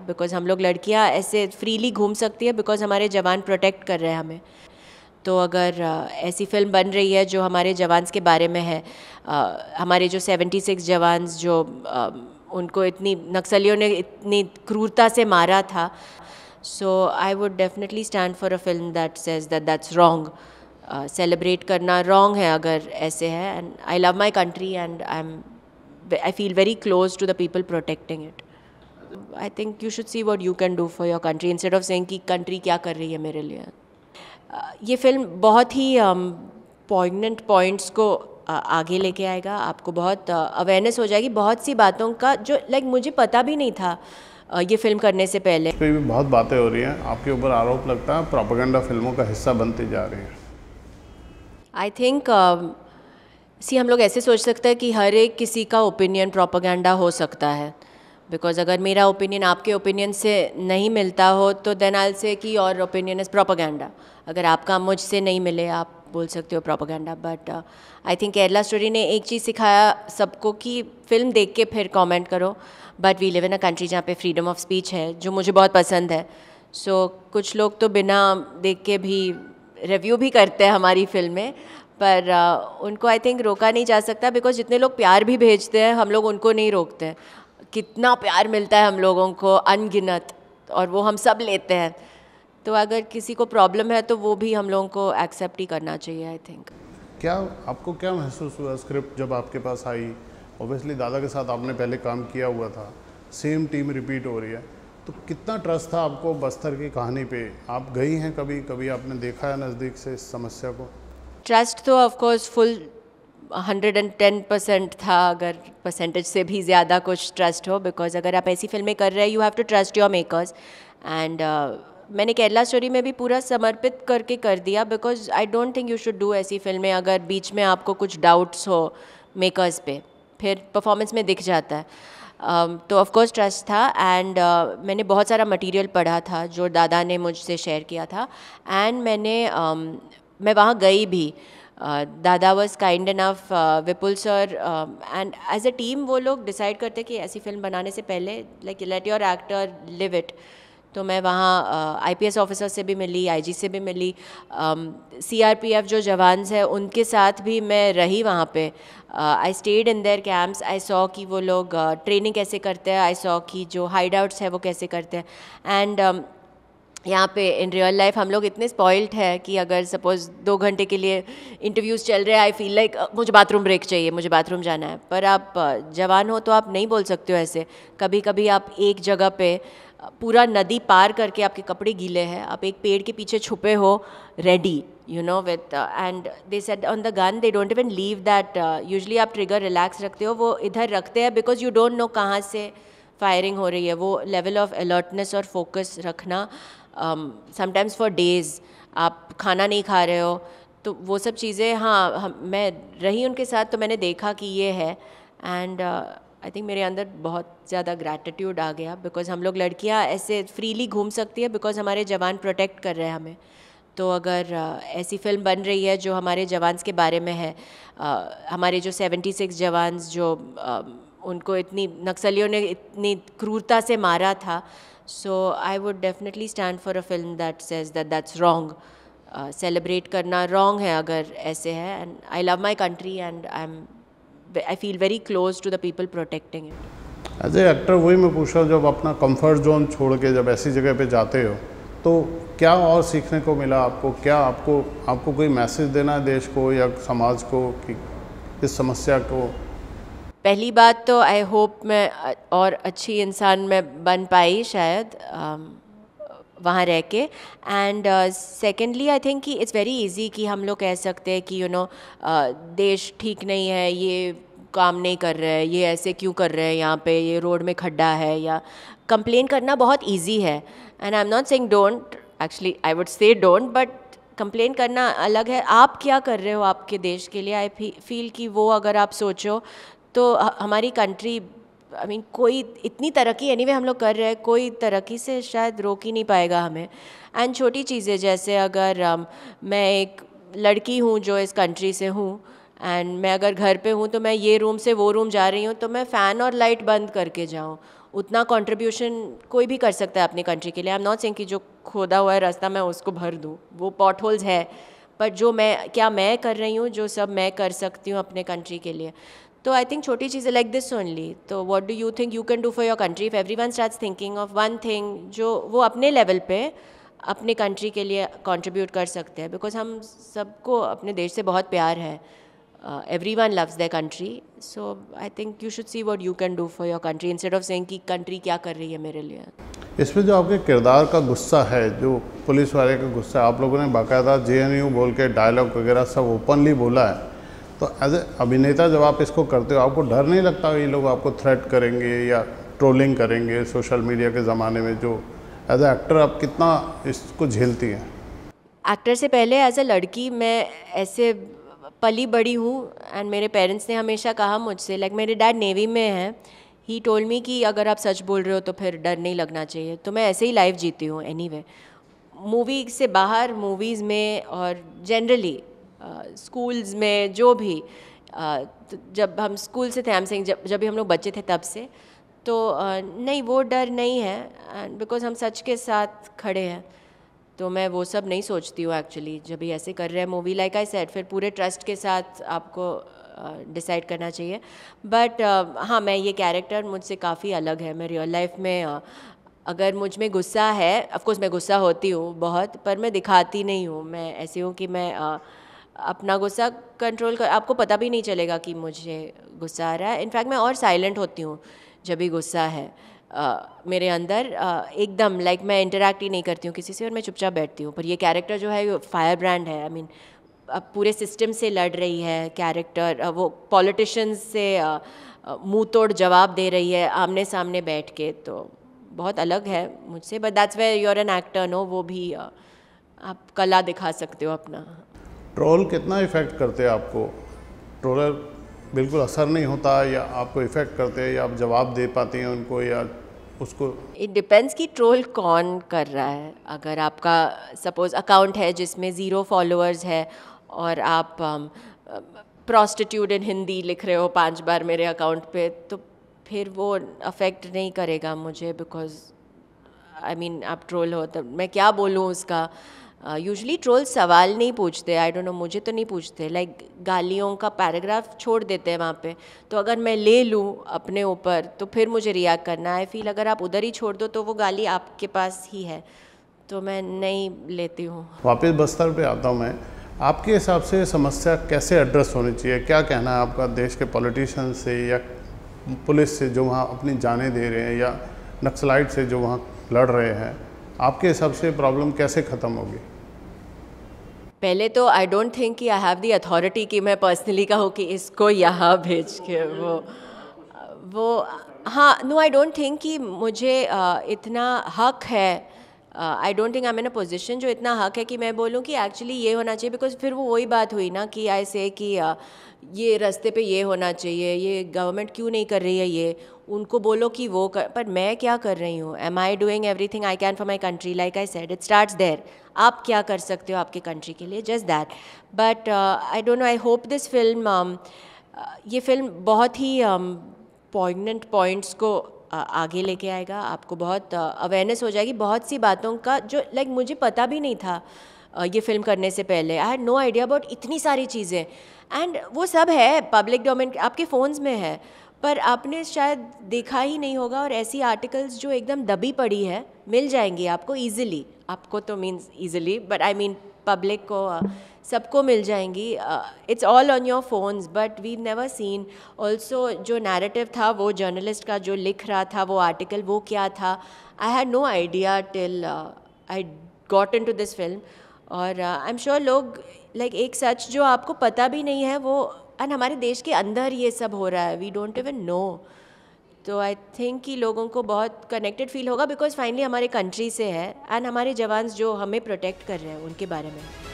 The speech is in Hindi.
बिकॉज़ हम लोग लड़कियाँ ऐसे फ्रीली घूम सकती है बिकॉज़ हमारे जवान प्रोटेक्ट कर रहे हैं हमें तो अगर ऐसी फिल्म बन रही है जो हमारे जवान्स के बारे में है आ, हमारे जो 76 जवान्स जो आ, उनको इतनी नक्सलियों ने इतनी क्रूरता से मारा था so I would definitely stand for a film that says that that's wrong celebrate करना रॉन्ग है अगर ऐसे है and I love my country and I am I feel very close to the people protecting it I think you should see what you can do for your country instead of saying कि कंट्री क्या कर रही है मेरे लिए ये फिल्म बहुत ही पॉइगनेंट um, पॉइंट्स को आगे लेके आएगा आपको बहुत अवेयरनेस हो जाएगी बहुत सी बातों का जो लाइक मुझे पता भी नहीं था ये फिल्म करने से पहले पे भी बहुत बातें हो रही हैं आपके ऊपर आरोप लगता है प्रोपागेंडा फिल्मों का हिस्सा बनते जा रहे हैं आई थिंक सी हम लोग ऐसे सोच सकते हैं कि हर एक किसी का ओपिनियन प्रोपागेंडा हो सकता है बिकॉज अगर मेरा ओपिनियन आपके ओपिनियन से नहीं मिलता हो तो देन आल से कि और ओपिनियन इज़ प्रोपागेंडा अगर आपका मुझसे नहीं मिले आप बोल सकते हो propaganda but I think Kerala story ने एक चीज़ सिखाया सबको कि फिल्म देख के फिर कॉमेंट करो but we live in a country जहाँ पे फ्रीडम ऑफ स्पीच है जो मुझे बहुत पसंद है सो so, कुछ लोग तो बिना देख के भी रिव्यू भी करते हैं हमारी फिल्में पर uh, उनको आई थिंक रोका नहीं जा सकता बिकॉज जितने लोग प्यार भी भेजते हैं हम लोग उनको नहीं रोकते हैं कितना प्यार मिलता है हम लोगों को अनगिनत और वो हम सब लेते हैं तो अगर किसी को प्रॉब्लम है तो वो भी हम लोगों को एक्सेप्ट ही करना चाहिए आई थिंक क्या आपको क्या महसूस हुआ स्क्रिप्ट जब आपके पास आई ओबियसली दादा के साथ आपने पहले काम किया हुआ था सेम टीम रिपीट हो रही है तो कितना ट्रस्ट था आपको बस्तर की कहानी पे आप गई हैं कभी कभी आपने देखा है नज़दीक से इस समस्या को ट्रस्ट तो of course full hundred and ten percent था अगर परसेंटेज से भी ज़्यादा कुछ ट्रस्ट हो बिकॉज अगर आप ऐसी फिल्में कर रहे हैं you have to trust your makers and मैंने केरला स्टोरी में भी पूरा समर्पित करके कर दिया because I don't think you should do ऐसी फिल्में अगर बीच में आपको कुछ डाउट्स हो मेकर्स पे फिर परफॉर्मेंस में दिख जाता है um, तो ऑफकोर्स ट्रस्ट था एंड uh, मैंने बहुत सारा मटेरियल पढ़ा था जो दादा ने मुझसे शेयर किया था एंड मैंने um, मैं वहाँ गई भी दादा was kind enough Vipul sir and as a team वो लोग डिसाइड करते कि ऐसी फिल्म बनाने से पहले like let your actor live it तो मैं वहाँ आईपीएस uh, ऑफिसर से भी मिली आईजी से भी मिली सीआरपीएफ um, एफ जो जवान्स हैं उनके साथ भी मैं रही वहाँ पे I stayed in their camps I saw कि वो लोग ट्रेनिंग uh, कैसे करते हैं आई सॉ कि जो हाइड आउट्स है वो कैसे करते हैं एंड यहाँ पे इन रियल लाइफ हम लोग इतने स्पॉइल्ड है कि अगर सपोज़ दो घंटे के लिए इंटरव्यूज़ चल रहे हैं आई फील लाइक मुझे बाथरूम ब्रेक चाहिए मुझे बाथरूम जाना है पर आप जवान हो तो आप नहीं बोल सकते हो ऐसे कभी कभी आप एक जगह पे पूरा नदी पार करके आपके कपड़े गीले हैं आप एक पेड़ के पीछे छुपे हो ready you know with and they set on the gun they don't even leave that usually आप ट्रिगर रिलैक्स रखते हो वो इधर रखते हैं बिकॉज यू डोंट नो कहाँ से फायरिंग हो रही है वो लेवल ऑफ अलर्टनेस और फोकस रखना समटाइम्स फॉर डेज़ आप खाना नहीं खा रहे हो तो वो सब चीज़ें हाँ हम मैं रही उनके साथ तो मैंने देखा कि ये है एंड आई थिंक मेरे अंदर बहुत ज़्यादा ग्रैटिट्यूड आ गया बिकॉज हम लोग लड़कियाँ ऐसे फ्रीली घूम सकती है बिकॉज हमारे जवान प्रोटेक्ट कर रहे हैं हमें तो अगर uh, ऐसी फिल्म बन रही है जो हमारे जवान्स के बारे में है uh, हमारे जो 76 जवान्स जो um, उनको इतनी नक्सलियों ने इतनी क्रूरता से मारा था so I would definitely stand for a film that says that that's wrong celebrate करना रॉन्ग है अगर ऐसे है and I love my country and I am I feel very close to the people protecting it as a actor वही मैं पूछा जब अपना कंफर्ट जोन छोड़ के जब ऐसी जगह पे जाते हो तो क्या और सीखने को मिला आपको क्या आपको आपको कोई मैसेज देना है देश को या समाज को कि इस समस्या को पहली बात तो आई होप मैं और अच्छी इंसान मैं बन पाई शायद um, वहाँ रह के एंड सेकेंडली आई थिंक कि इट्स वेरी इजी कि हम लोग कह सकते हैं कि you you know know, uh, देश ठीक नहीं है ये काम नहीं कर रहे हैं ये ऐसे क्यों कर रहे हैं यहाँ पे ये रोड में खड्डा है या कंप्लेन करना बहुत ईजी है and I am not saying don't actually I would say don't but complain करना अलग है आप क्या कर रहे हो आपके देश के लिए आई फील कि वो अगर आप सोचो तो हमारी country I I mean mean, कोई इतनी तरक्की एनी anyway, हम लोग कर रहे हैं कोई तरक्की से शायद रोक ही नहीं पाएगा हमें एंड छोटी चीज़ें जैसे अगर um, मैं एक लड़की हूँ जो इस कंट्री से हूँ एंड मैं अगर घर पे हूँ तो मैं ये रूम से वो रूम जा रही हूँ तो मैं फ़ैन और लाइट बंद करके जाऊँ उतना कंट्रीब्यूशन कोई भी कर सकता है अपनी कंट्री के लिए आई एम नॉट सेइंग कि जो खोदा हुआ है रास्ता मैं उसको भर दूँ वो पॉट होल्स है पर जो मैं क्या मैं कर रही हूँ जो सब मैं कर सकती हूँ अपने कंट्री के लिए तो आई थिंक छोटी चीज़ें लाइक दिस ओनली तो what do you think you can do for your country if everyone start thinking of one thing जो वो अपने लेवल पे अपने कंट्री के लिए कॉन्ट्रीब्यूट कर सकते हैं बिकॉज हम सबको अपने देश से बहुत प्यार है everyone loves the country so I think you should see what you can do for your country instead of saying कि कंट्री क्या कर रही है मेरे लिए इसमें जो आपके किरदार का गुस्सा है जो पुलिस वाले का गुस्सा आप लोगों ने बाकायदा जे एन यू बोल के डायलॉग वगैरह सब ओपनली बोला है तो एज ए अभिनेता जब आप इसको करते हो आपको डर नहीं लगता ये लोग आपको थ्रेट करेंगे या ट्रोलिंग करेंगे सोशल मीडिया के ज़माने में जो एज ए एक्टर आप कितना इसको झेलती हैं एक्टर से पहले एज ए लड़की मैं ऐसे पली बड़ी हूँ एंड मेरे पेरेंट्स ने हमेशा कहा मुझसे लाइक मेरे डैड नेवी में हैं ही टोल मी कि अगर आप सच बोल रहे हो तो फिर डर नहीं लगना चाहिए तो मैं ऐसे ही लाइफ जीती हूँ एनी मूवी से बाहर मूवीज़ में और जनरली स्कूल्स में जो भी तो जब हम स्कूल से थे हम सिंह जब जब भी हम लोग बच्चे थे तब से तो नहीं वो डर नहीं है बिकॉज हम सच के साथ खड़े हैं तो मैं वो सब नहीं सोचती हूँ एक्चुअली जब भी ऐसे कर रहे हैं मूवी लाइक आई सेट फिर पूरे ट्रस्ट के साथ आपको डिसाइड करना चाहिए बट हाँ मैं ये कैरेक्टर मुझसे काफ़ी अलग है मैं रियल लाइफ में अगर मुझ में गुस्सा है ऑफकोर्स मैं गुस्सा होती हूँ बहुत पर मैं दिखाती नहीं हूँ मैं ऐसी हूँ कि मैं अपना गुस्सा कंट्रोल कर आपको पता भी नहीं चलेगा कि मुझे गुस्सा आ रहा है इनफैक्ट मैं और साइलेंट होती हूँ जब भी गुस्सा है Uh, मेरे अंदर uh, एकदम लाइक like, मैं इंटरेक्ट ही नहीं करती हूँ किसी से और मैं चुपचाप बैठती हूँ पर ये कैरेक्टर जो है फायर ब्रांड है आई I मीन mean, अब पूरे सिस्टम से लड़ रही है कैरेक्टर वो पॉलिटिशियंस से मुंह तोड़ जवाब दे रही है आमने सामने बैठ के तो बहुत अलग है मुझसे but that's way your an actor no वो भी uh, आप कला दिखा सकते हो अपना ट्रोल कितना इफ़ेक्ट करते हैं आपको ट्रोलर बिल्कुल असर नहीं होता या आपको इफ़ेक्ट करते हैं या आप जवाब दे पाते हैं उनको या उसको इट डिपेंड्स कि ट्रोल कौन कर रहा है अगर आपका सपोज अकाउंट है जिसमें ज़ीरो फॉलोअर्स है और आप प्रॉस्टिट्यूट इन हिंदी लिख रहे हो पांच बार मेरे अकाउंट पे तो फिर वो अफेक्ट नहीं करेगा मुझे बिकॉज आई मीन आप ट्रोल हो तब तो मैं क्या बोलूँ उसका यूजली uh, ट्रोल सवाल नहीं पूछते आई डोंट नो मुझे तो नहीं पूछते लाइक like, गालियों का पैराग्राफ छोड़ देते हैं वहाँ पे तो अगर मैं ले लूँ अपने ऊपर तो फिर मुझे रिएक्ट करना है फील अगर आप उधर ही छोड़ दो तो वो गाली आपके पास ही है तो मैं नहीं लेती हूँ वापस बस्तर पर आता हूँ मैं आपके हिसाब से समस्या कैसे एड्रेस होनी चाहिए क्या कहना है आपका देश के पॉलिटिशन से या पुलिस से जो वहाँ अपनी जाने दे रहे हैं या नक्सलाइट से जो वहाँ लड़ रहे हैं आपके हिसाब से प्रॉब्लम कैसे ख़त्म होगी पहले तो आई डोंट थिंक कि आई हैव दी अथॉरिटी कि मैं पर्सनली कहूँ कि इसको यहाँ भेज के वो वो हाँ नो आई डोंट थिंक कि मुझे इतना हक है I don't think I am a position जो इतना हक है कि मैं बोलूँ कि एक्चुअली ये होना चाहिए बिकॉज फिर वो वही बात हुई ना कि आई से कि uh, ये रास्ते पे ये होना चाहिए ये गवर्नमेंट क्यों नहीं कर रही है ये उनको बोलो कि वो कर पर मैं क्या कर रही हूँ am I doing everything I can for my country like I said it start there आप क्या कर सकते हो आपके कंट्री के लिए just that but I don't know I hope this film ये फिल्म बहुत ही पॉइंटेंट um, पॉइंट्स को आगे लेके आएगा आपको बहुत अवेयरनेस हो जाएगी बहुत सी बातों का जो लाइक मुझे पता भी नहीं था ये फिल्म करने से पहले I had no idea about इतनी सारी चीज़ें एंड वो सब है पब्लिक डोमेन आपके फ़ोन्स में है पर आपने शायद देखा ही नहीं होगा और ऐसी आर्टिकल्स जो एकदम दबी पड़ी है मिल जाएंगी आपको ईजिली आपको तो means easily but I mean public को सबको मिल जाएंगी it's all on your phones but we never seen also जो नैरेटिव था वो जर्नलिस्ट का जो लिख रहा था वो आर्टिकल वो क्या था I had no idea till I got into this film और आई एम श्योर लोग लाइक like, एक सच जो आपको पता भी नहीं है वो एंड हमारे देश के अंदर ये सब हो रहा है वी डोंट इवन नो तो आई थिंक कि लोगों को बहुत कनेक्टेड फील होगा बिकॉज फाइनली हमारे कंट्री से है एंड हमारे जवान जो हमें प्रोटेक्ट कर रहे हैं उनके बारे में